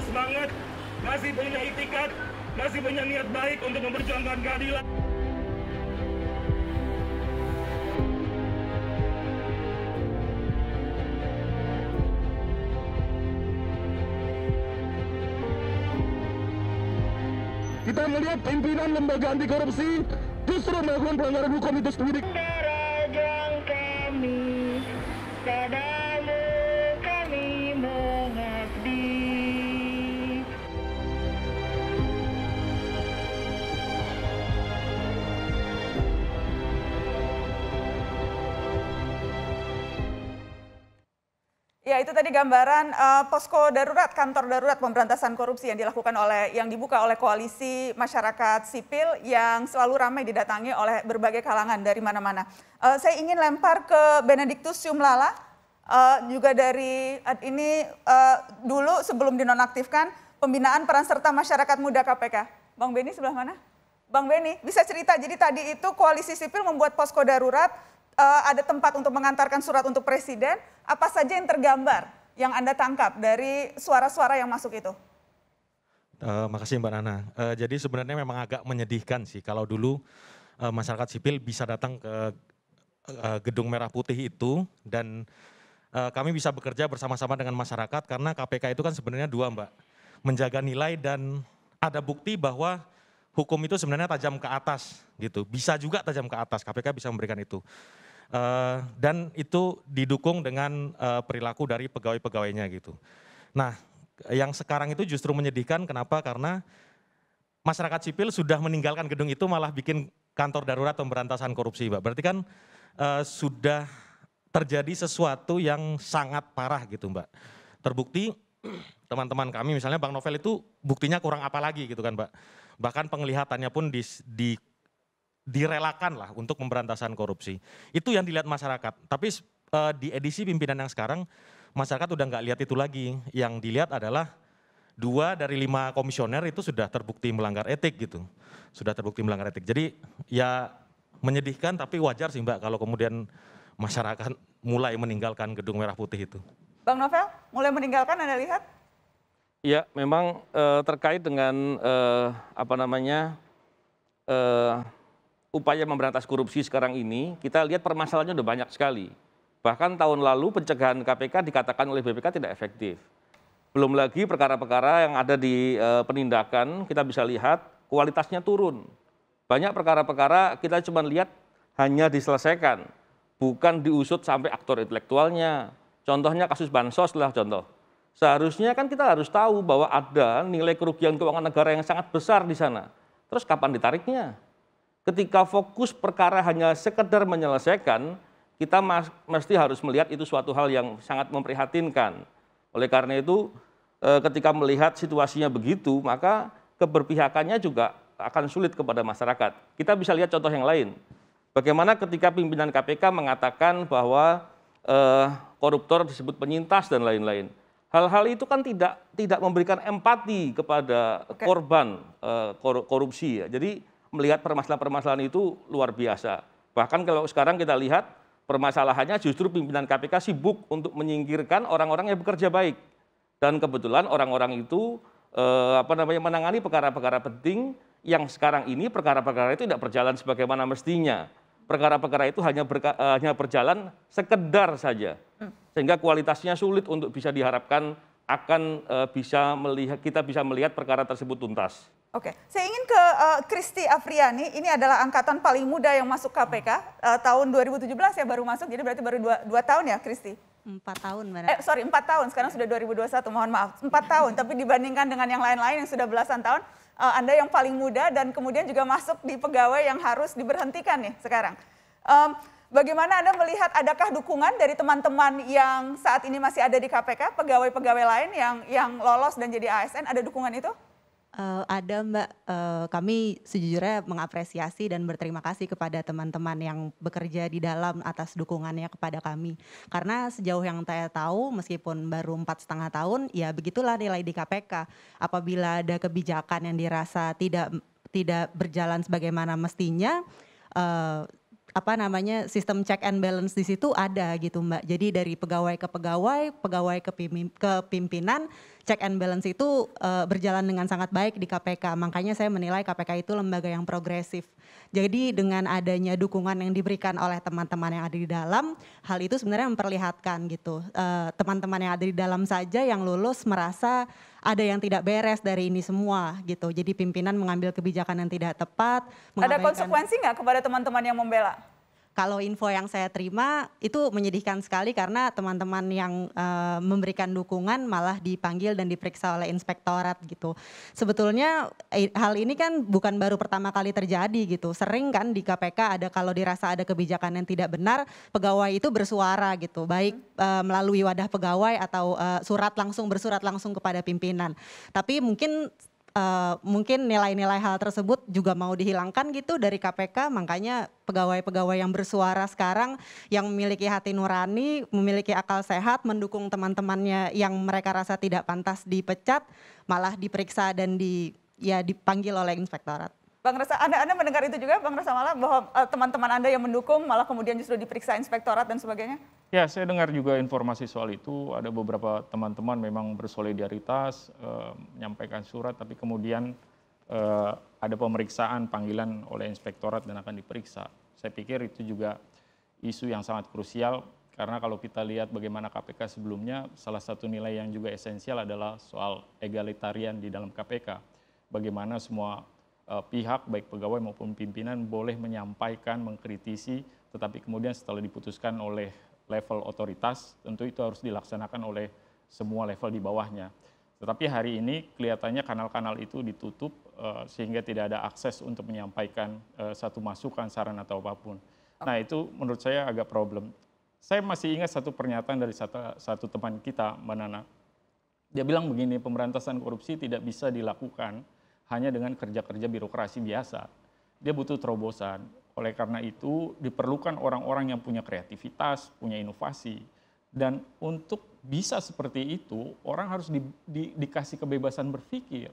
punya semangat, masih punya itikat, masih punya niat baik untuk memperjuangkan keadilan. Kita melihat pimpinan lembaga anti korupsi justru melakukan pelanggaran hukum itu sendiri. itu tadi gambaran uh, posko darurat, kantor darurat pemberantasan korupsi yang dilakukan oleh yang dibuka oleh koalisi masyarakat sipil yang selalu ramai didatangi oleh berbagai kalangan dari mana-mana. Uh, saya ingin lempar ke Benediktus Syumlala uh, eh, juga dari ini uh, dulu sebelum dinonaktifkan pembinaan peran serta masyarakat muda KPK. Bang Beni sebelah mana? Bang Beni, bisa cerita jadi tadi itu koalisi sipil membuat posko darurat uh, ada tempat untuk mengantarkan surat untuk presiden. Apa saja yang tergambar yang Anda tangkap dari suara-suara yang masuk itu? Uh, makasih Mbak Nana. Uh, jadi sebenarnya memang agak menyedihkan sih kalau dulu uh, masyarakat sipil bisa datang ke uh, gedung merah putih itu dan uh, kami bisa bekerja bersama-sama dengan masyarakat karena KPK itu kan sebenarnya dua Mbak, menjaga nilai dan ada bukti bahwa hukum itu sebenarnya tajam ke atas gitu. Bisa juga tajam ke atas, KPK bisa memberikan itu. Eh, dan itu didukung dengan uh, perilaku dari pegawai-pegawainya gitu. Nah, yang sekarang itu justru menyedihkan kenapa? Karena masyarakat sipil sudah meninggalkan gedung itu malah bikin kantor darurat pemberantasan korupsi, Mbak. Berarti kan uh, sudah terjadi sesuatu yang sangat parah gitu, Mbak. Terbukti teman-teman kami misalnya Bang Novel itu buktinya kurang apa lagi gitu kan, Mbak. Bahkan penglihatannya pun di, di direlakan lah untuk pemberantasan korupsi. Itu yang dilihat masyarakat. Tapi uh, di edisi pimpinan yang sekarang masyarakat udah nggak lihat itu lagi. Yang dilihat adalah dua dari lima komisioner itu sudah terbukti melanggar etik gitu, sudah terbukti melanggar etik. Jadi ya menyedihkan tapi wajar sih mbak kalau kemudian masyarakat mulai meninggalkan gedung merah putih itu. Bang Novel, mulai meninggalkan Anda lihat? Ya, memang e, terkait dengan e, apa namanya e, upaya memberantas korupsi sekarang ini, kita lihat permasalahannya sudah banyak sekali. Bahkan tahun lalu pencegahan KPK dikatakan oleh BPK tidak efektif. Belum lagi perkara-perkara yang ada di e, penindakan, kita bisa lihat kualitasnya turun. Banyak perkara-perkara kita cuma lihat hanya diselesaikan, bukan diusut sampai aktor intelektualnya. Contohnya kasus Bansos lah contoh. Seharusnya kan kita harus tahu bahwa ada nilai kerugian keuangan negara yang sangat besar di sana. Terus kapan ditariknya? ketika fokus perkara hanya sekedar menyelesaikan, kita mas, mesti harus melihat itu suatu hal yang sangat memprihatinkan. Oleh karena itu, eh, ketika melihat situasinya begitu, maka keberpihakannya juga akan sulit kepada masyarakat. Kita bisa lihat contoh yang lain. Bagaimana ketika pimpinan KPK mengatakan bahwa e, koruptor disebut penyintas dan lain-lain. Hal-hal itu kan tidak tidak memberikan empati kepada Oke. korban e, korupsi ya. Jadi melihat permasalahan-permasalahan itu luar biasa. Bahkan kalau sekarang kita lihat permasalahannya justru pimpinan KPK sibuk untuk menyingkirkan orang-orang yang bekerja baik. Dan kebetulan orang-orang itu eh, apa namanya menangani perkara-perkara penting yang sekarang ini perkara-perkara itu tidak berjalan sebagaimana mestinya. Perkara-perkara itu hanya berka, eh, hanya berjalan sekedar saja. Hmm. Sehingga kualitasnya sulit untuk bisa diharapkan akan eh, bisa melihat kita bisa melihat perkara tersebut tuntas. Oke, saya ingin ke uh, eh, Kristi Afriani. Ini adalah angkatan paling muda yang masuk KPK uh, eh, tahun 2017 ya baru masuk. Jadi berarti baru dua, dua tahun ya Kristi? Empat tahun, Mbak. Eh, sorry, empat tahun. Sekarang sudah 2021. Mohon maaf, empat tahun. Tapi dibandingkan dengan yang lain-lain yang sudah belasan tahun, uh, anda yang paling muda dan kemudian juga masuk di pegawai yang harus diberhentikan nih sekarang. Um, bagaimana Anda melihat adakah dukungan dari teman-teman yang saat ini masih ada di KPK, pegawai-pegawai lain yang yang lolos dan jadi ASN, ada dukungan itu? Uh, ada Mbak, uh, kami sejujurnya mengapresiasi dan berterima kasih kepada teman-teman yang bekerja di dalam atas dukungannya kepada kami. Karena sejauh yang saya tahu, meskipun baru empat setengah tahun, ya begitulah nilai di KPK. Apabila ada kebijakan yang dirasa tidak tidak berjalan sebagaimana mestinya, uh, apa namanya sistem check and balance di situ ada gitu mbak. Jadi dari pegawai ke pegawai, pegawai ke, pimpinan, check and balance itu uh, berjalan dengan sangat baik di KPK. Makanya saya menilai KPK itu lembaga yang progresif. Jadi dengan adanya dukungan yang diberikan oleh teman-teman yang ada di dalam, hal itu sebenarnya memperlihatkan gitu. Eh, teman-teman uh, yang ada di dalam saja yang lulus merasa ada yang tidak beres dari ini semua gitu. Jadi pimpinan mengambil kebijakan yang tidak tepat. Ada konsekuensi nggak kepada teman-teman yang membela? kalau info yang saya terima itu menyedihkan sekali karena teman-teman yang uh, memberikan dukungan malah dipanggil dan diperiksa oleh inspektorat gitu. Sebetulnya eh, hal ini kan bukan baru pertama kali terjadi gitu. Sering kan di KPK ada kalau dirasa ada kebijakan yang tidak benar, pegawai itu bersuara gitu, baik uh, melalui wadah pegawai atau uh, surat langsung bersurat langsung kepada pimpinan. Tapi mungkin uh, mungkin nilai-nilai hal tersebut juga mau dihilangkan gitu dari KPK makanya pegawai-pegawai yang bersuara sekarang yang memiliki hati nurani, memiliki akal sehat, mendukung teman-temannya yang mereka rasa tidak pantas dipecat malah diperiksa dan di ya dipanggil oleh inspektorat. Bang Rasa, Anda, Anda mendengar itu juga Bang Rasa malah bahwa eh, teman-teman uh, teman -teman Anda yang mendukung malah kemudian justru diperiksa inspektorat dan sebagainya? Ya, saya dengar juga informasi soal itu. Ada beberapa teman-teman memang bersolidaritas, eh, menyampaikan surat, tapi kemudian eh, ada pemeriksaan panggilan oleh inspektorat dan akan diperiksa. Saya pikir itu juga isu yang sangat krusial, karena kalau kita lihat bagaimana KPK sebelumnya, salah satu nilai yang juga esensial adalah soal egalitarian di dalam KPK. Bagaimana semua eh, pihak, baik pegawai maupun pimpinan, boleh menyampaikan, mengkritisi, tetapi kemudian setelah diputuskan oleh level otoritas, tentu itu harus dilaksanakan oleh semua level di bawahnya. Tetapi hari ini kelihatannya kanal-kanal itu ditutup eh, sehingga tidak ada akses untuk menyampaikan eh, satu masukan, saran atau apapun. Nah itu menurut saya agak problem. Saya masih ingat satu pernyataan dari satu, satu teman kita, Mbak Nana. Dia bilang begini, pemberantasan korupsi tidak bisa dilakukan hanya dengan kerja-kerja birokrasi biasa. Dia butuh terobosan oleh karena itu, diperlukan orang-orang yang punya kreativitas, punya inovasi. Dan untuk bisa seperti itu, orang harus di, di, dikasih kebebasan berpikir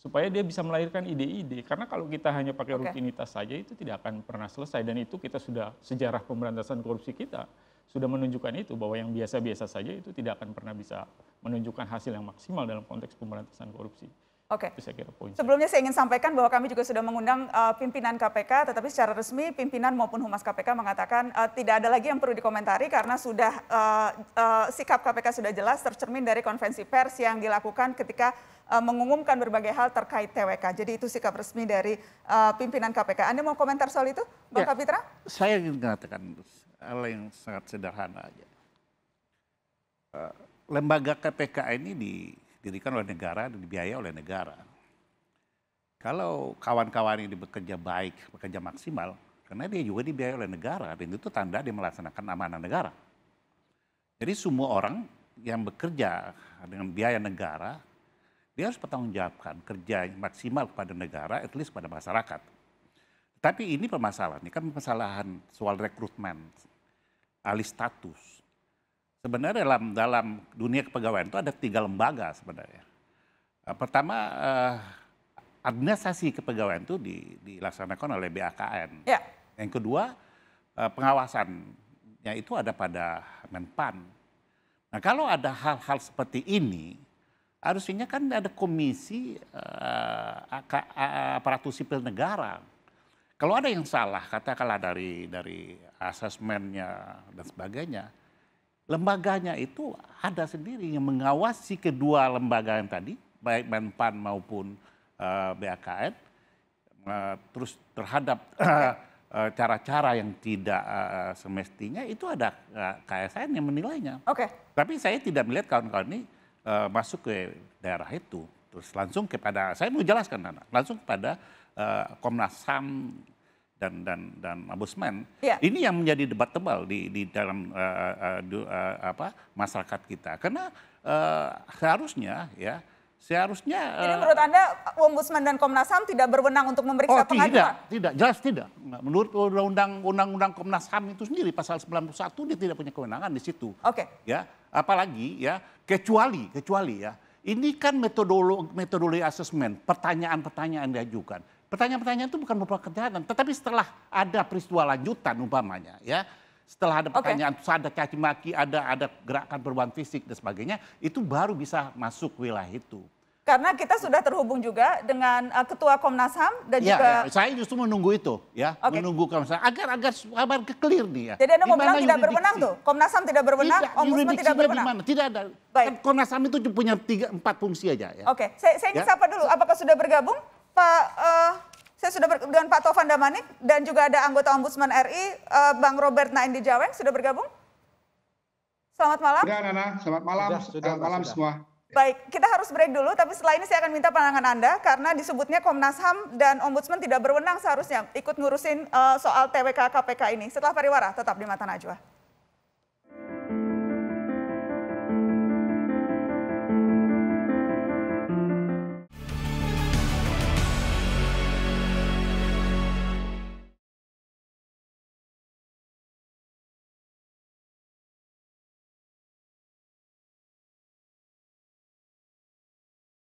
supaya dia bisa melahirkan ide-ide. Karena kalau kita hanya pakai okay. rutinitas saja itu tidak akan pernah selesai dan itu kita sudah sejarah pemberantasan korupsi kita sudah menunjukkan itu bahwa yang biasa-biasa saja itu tidak akan pernah bisa menunjukkan hasil yang maksimal dalam konteks pemberantasan korupsi. Oke. Okay. Sebelumnya saya ingin sampaikan bahwa kami juga sudah mengundang uh, pimpinan KPK, tetapi secara resmi pimpinan maupun humas KPK mengatakan uh, tidak ada lagi yang perlu dikomentari karena sudah uh, uh, sikap KPK sudah jelas tercermin dari konvensi pers yang dilakukan ketika uh, mengumumkan berbagai hal terkait TWK. Jadi itu sikap resmi dari uh, pimpinan KPK. Anda mau komentar soal itu, Bang ya, Kapitra? Saya ingin mengatakan hal yang sangat sederhana aja. Uh, lembaga KPK ini di didirikan oleh negara dan dibiayai oleh negara. Kalau kawan-kawan ini bekerja baik, bekerja maksimal, karena dia juga dibiayai oleh negara dan itu tanda dia melaksanakan amanah negara. Jadi semua orang yang bekerja dengan biaya negara, dia harus pertanggungjawabkan kerja maksimal kepada negara, at least kepada masyarakat. Tapi ini permasalahan, ini kan permasalahan soal rekrutmen, alih status, sebenarnya dalam dalam dunia kepegawaian itu ada tiga lembaga sebenarnya. Eh, pertama eh, administrasi kepegawaian itu di, dilaksanakan oleh BAKN. Ya. Yang kedua eh, pengawasannya itu ada pada Menpan. Nah kalau ada hal-hal seperti ini harusnya kan ada komisi eh, aparatur sipil negara. Kalau ada yang salah katakanlah dari dari asesmennya dan sebagainya, lembaganya itu ada sendiri yang mengawasi kedua lembaga yang tadi, baik Menpan maupun uh, eh, BAKN, uh, eh, terus terhadap eh, cara-cara uh, yang tidak uh, semestinya itu ada uh, KSN yang menilainya. Oke. Okay. Tapi saya tidak melihat kawan-kawan ini uh, masuk ke daerah itu. Terus langsung kepada saya mau jelaskan langsung kepada uh, Komnas Ham dan dan dan abusmen ya. ini yang menjadi debat tebal di di dalam uh, uh, uh, apa masyarakat kita karena uh, seharusnya ya seharusnya jadi eh, menurut anda ombudsman dan komnas ham tidak berwenang untuk memeriksa oh, pengaduan tidak tidak jelas tidak menurut undang-undang undang-undang komnas ham itu sendiri pasal 91 dia tidak punya kewenangan di situ oke okay. ya apalagi ya kecuali kecuali ya ini kan metodologi metodologi asesmen pertanyaan-pertanyaan diajukan pertanyaan-pertanyaan itu bukan berupa kejahatan, tetapi setelah ada peristiwa lanjutan umpamanya, ya setelah ada pertanyaan, okay. ada caci maki, ada ada gerakan perubahan fisik dan sebagainya, itu baru bisa masuk wilayah itu. Karena kita sudah terhubung juga dengan uh, Ketua Komnas HAM dan ya, juga ya, saya justru menunggu itu ya, okay. menunggu Komnas HAM agar agar kabar clear nih ya. Jadi Anda mau bilang tidak berwenang tuh? Komnas HAM tidak berwenang, tidak, Ombudsman tidak berwenang. Dimana? Tidak ada. Baik. Kan Komnas HAM itu punya tiga empat fungsi aja ya. Oke, okay. saya saya disapa ya? dulu apakah sudah bergabung Pak uh, saya sudah dengan Pak Tovan Damanik dan juga ada anggota Ombudsman RI, uh, eh, Bang Robert Nain di Jawa sudah bergabung. Selamat malam. Sudah Nana, selamat malam. Sudah, sudah, selamat malam sudah. semua. Baik, kita harus break dulu, tapi setelah ini saya akan minta pandangan Anda karena disebutnya Komnas HAM dan Ombudsman tidak berwenang seharusnya ikut ngurusin uh, soal TWK KPK ini. Setelah Pariwara, tetap di Mata Najwa.